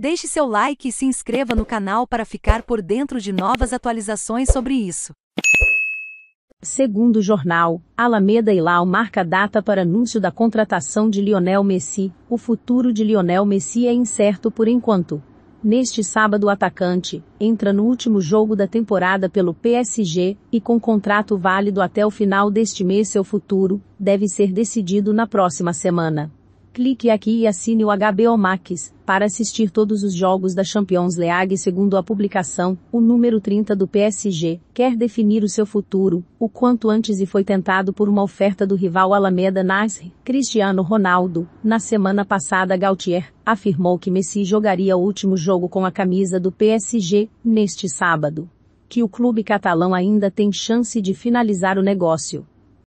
Deixe seu like e se inscreva no canal para ficar por dentro de novas atualizações sobre isso. Segundo o jornal, Alameda e Lao marca data para anúncio da contratação de Lionel Messi. O futuro de Lionel Messi é incerto por enquanto. Neste sábado, o atacante entra no último jogo da temporada pelo PSG e, com contrato válido até o final deste mês, seu futuro deve ser decidido na próxima semana. Clique aqui e assine o HBO Max para assistir todos os jogos da Champions League segundo a publicação. O número 30 do PSG quer definir o seu futuro o quanto antes e foi tentado por uma oferta do rival Alameda Nasr. Cristiano Ronaldo, na semana passada Gautier, afirmou que Messi jogaria o último jogo com a camisa do PSG neste sábado que o clube catalão ainda tem chance de finalizar o negócio.